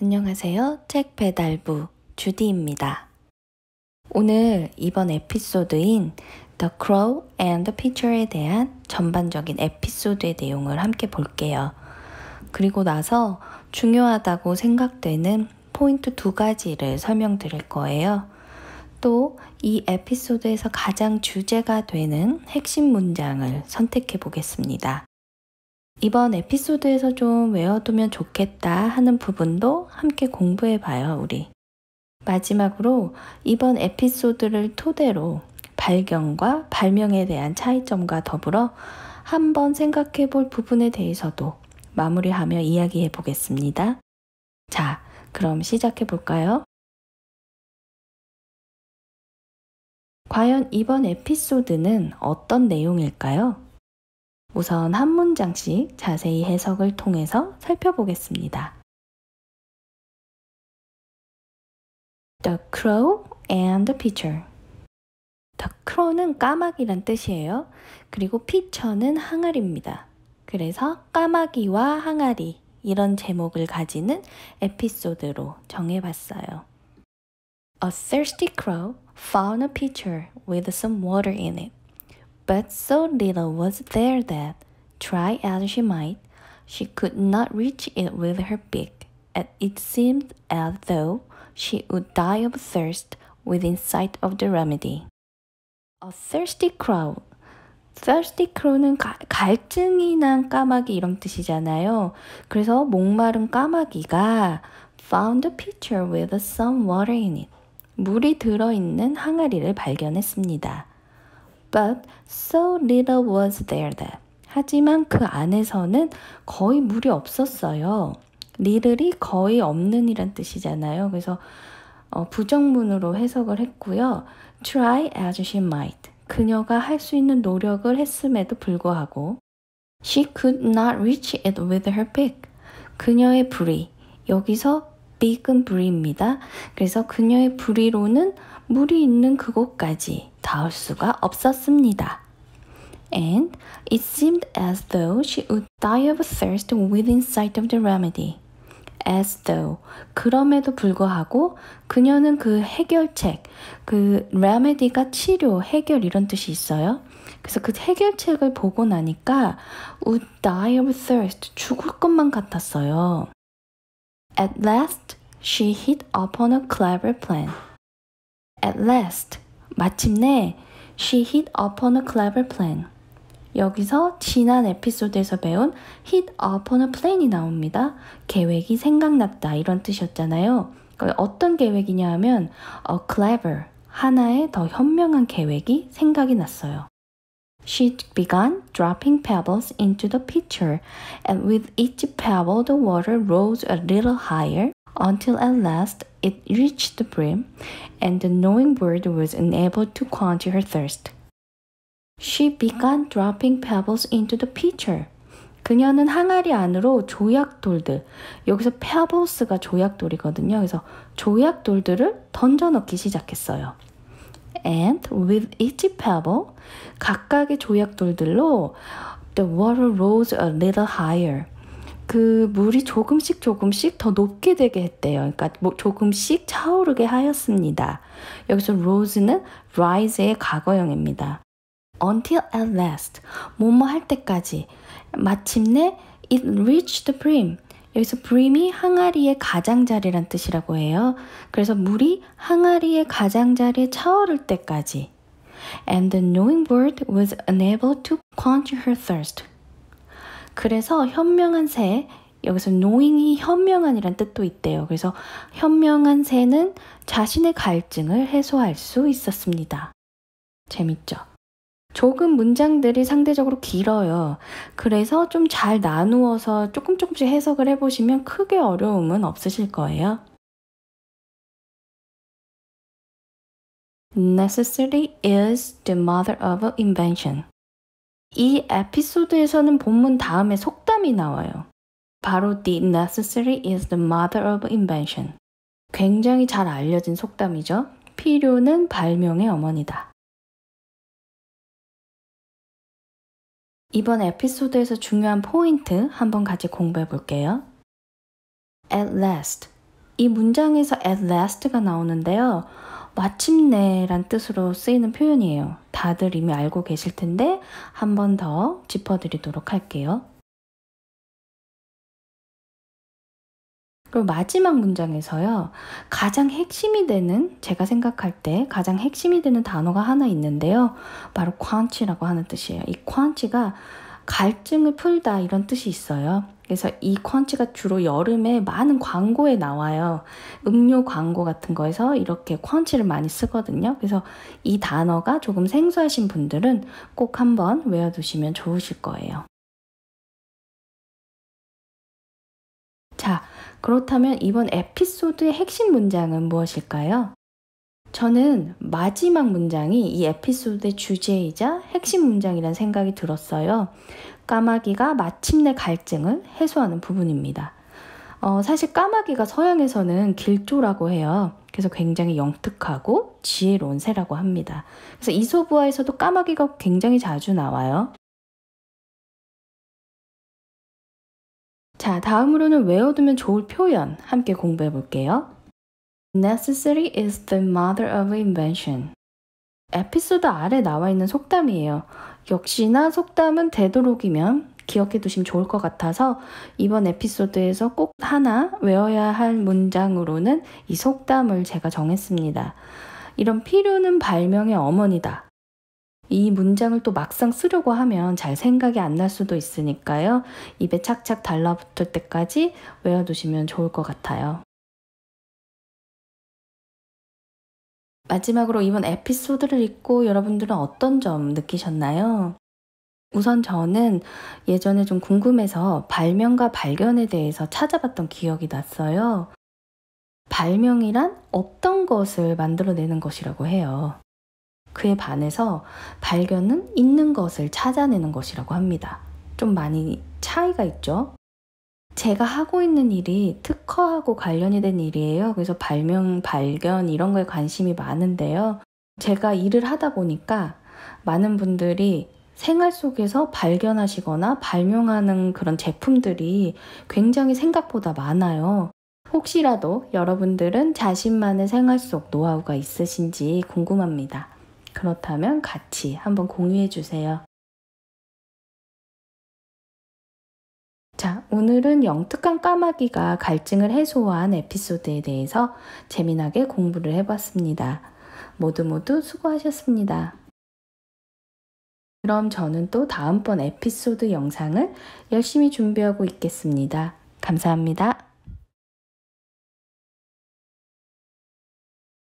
안녕하세요. 책 배달부 주디입니다. 오늘 이번 에피소드인 The Crow and the Pitcher에 대한 전반적인 에피소드의 내용을 함께 볼게요. 그리고 나서 중요하다고 생각되는 포인트 두 가지를 설명드릴 거예요. 또 이 에피소드에서 가장 주제가 되는 핵심 문장을 선택해 보겠습니다. 이번 에피소드에서 좀 외워두면 좋겠다 하는 부분도 함께 공부해봐요, 우리. 마지막으로 이번 에피소드를 토대로 발견과 발명에 대한 차이점과 더불어 한번 생각해 볼 부분에 대해서도 마무리하며 이야기해 보겠습니다. 자, 그럼 시작해 볼까요? 과연 이번 에피소드는 어떤 내용일까요? 우선 한 문장씩 자세히 해석을 통해서 살펴보겠습니다. The crow and the pitcher. The crow는 까마귀란 뜻이에요. 그리고 pitcher는 항아리입니다. 그래서 까마귀와 항아리 이런 제목을 가지는 에피소드로 정해봤어요. A thirsty crow found a pitcher with some water in it. But so little was there that, try as she might, she could not reach it with her beak, and it seemed as though she would die of thirst within sight of the remedy. A thirsty crow. thirsty crow는 가, 갈증이 난 까마귀 이런 뜻이잖아요. 그래서 목마른 까마귀가 found a pitcher with some water in it. 물이 들어있는 항아리를 발견했습니다. But so little was there that. 하지만 그 안에서는 거의 물이 없었어요. 리들이 거의 없는 이란 뜻이잖아요. 그래서 어, 부정문으로 해석을 했고요. Try as she might. 그녀가 할 수 있는 노력을 했음에도 불구하고 She could not reach it with her pick. 그녀의 부리. 여기서 big은 부리입니다. 그래서 그녀의 부리로는 물이 있는 그곳까지 닿을 수가 없었습니다. And it seemed as though she would die of thirst within sight of the remedy. as though 그럼에도 불구하고 그녀는 그 해결책 그 remedy가 치료 해결 이런 뜻이 있어요. 그래서 그 해결책을 보고 나니까 would die of thirst 죽을 것만 같았어요. At last she hit upon a clever plan. At last 마침내 she hit upon a clever plan. 여기서 지난 에피소드에서 배운 hit upon a plan이 나옵니다. 계획이 생각났다 이런 뜻이었잖아요. 어떤 계획이냐 하면 a clever 하나의 더 현명한 계획이 생각이 났어요. She began dropping pebbles into the pitcher, and with each pebble the water rose a little higher until at last it reached the brim, and the k n o w i n g bird was unable to quench her thirst. She began dropping pebbles into the pitcher. 그녀는 항아리 안으로 조약돌들, 여기서 pebbles가 조약돌이거든요. 그래서 조약돌들을 던져 넣기 시작했어요. And with each pebble, 각각의 조약돌들로 the water rose a little higher. 그 물이 조금씩 조금씩 더 높게 되게 했대요. 그러니까 뭐 조금씩 차오르게 하였습니다. 여기서 rose는 rise의 과거형입니다. until at last 뭐 뭐 할 때까지 마침내 it reached the brim 여기서 brim이 항아리의 가장자리란 뜻이라고 해요. 그래서 물이 항아리의 가장자리에 차오를 때까지 and the knowing bird was unable to quench her thirst 그래서 현명한 새, 여기서 k n o 이 현명한이란 뜻도 있대요. 그래서 현명한 새는 자신의 갈증을 해소할 수 있었습니다. 재밌죠? 조금 문장들이 상대적으로 길어요. 그래서 좀 잘 나누어서 조금 조금씩 해석을 해보시면 크게 어려움은 없으실 거예요. Necessity is the mother of invention. 이 에피소드에서는 본문 다음에 속담이 나와요. 바로 the necessary is the mother of invention. 굉장히 잘 알려진 속담이죠. 필요는 발명의 어머니다. 이번 에피소드에서 중요한 포인트 한번 같이 공부해 볼게요. At last. 이 문장에서 at last가 나오는데요. 마침내란 뜻으로 쓰이는 표현이에요. 다들 이미 알고 계실 텐데 한 번 더 짚어드리도록 할게요. 그리고 마지막 문장에서요. 가장 핵심이 되는 제가 생각할 때 가장 핵심이 되는 단어가 하나 있는데요. 바로 q u a n t 라고 하는 뜻이에요. 이 q u a n t 가 갈증을 풀다 이런 뜻이 있어요. 그래서 이 퀀치가 주로 여름에 많은 광고에 나와요. 음료 광고 같은 거에서 이렇게 퀀치를 많이 쓰거든요. 그래서 이 단어가 조금 생소하신 분들은 꼭 한번 외워두시면 좋으실 거예요. 자, 그렇다면 이번 에피소드의 핵심 문장은 무엇일까요? 저는 마지막 문장이 이 에피소드의 주제이자 핵심 문장이라는 생각이 들었어요. 까마귀가 마침내 갈증을 해소하는 부분입니다. 어, 사실 까마귀가 서양에서는 길조라고 해요. 그래서 굉장히 영특하고 지혜로운 새라고 합니다. 그래서 이소부화에서도 까마귀가 굉장히 자주 나와요. 자, 다음으로는 외워두면 좋을 표현 함께 공부해 볼게요. Necessary is the mother of invention. 에피소드 아래 나와 있는 속담이에요. 역시나 속담은 되도록이면 기억해 두시면 좋을 것 같아서 이번 에피소드에서 꼭 하나 외워야 할 문장으로는 이 속담을 제가 정했습니다. 이런 필요는 발명의 어머니다. 이 문장을 또 막상 쓰려고 하면 잘 생각이 안 날 수도 있으니까요. 입에 착착 달라붙을 때까지 외워두시면 좋을 것 같아요. 마지막으로 이번 에피소드를 읽고 여러분들은 어떤 점 느끼셨나요? 우선 저는 예전에 좀 궁금해서 발명과 발견에 대해서 찾아봤던 기억이 났어요. 발명이란 없던 것을 만들어내는 것이라고 해요. 그에 반해서 발견은 있는 것을 찾아내는 것이라고 합니다. 좀 많이 차이가 있죠? 제가 하고 있는 일이 특허하고 관련이 된 일이에요. 그래서 발명, 발견 이런 거에 관심이 많은데요. 제가 일을 하다 보니까 많은 분들이 생활 속에서 발견하시거나 발명하는 그런 제품들이 굉장히 생각보다 많아요. 혹시라도 여러분들은 자신만의 생활 속 노하우가 있으신지 궁금합니다. 그렇다면 같이 한번 공유해 주세요. 자, 오늘은 영특한 까마귀가 갈증을 해소한 에피소드에 대해서 재미나게 공부를 해봤습니다. 모두 모두 수고하셨습니다. 그럼 저는 또 다음번 에피소드 영상을 열심히 준비하고 있겠습니다. 감사합니다.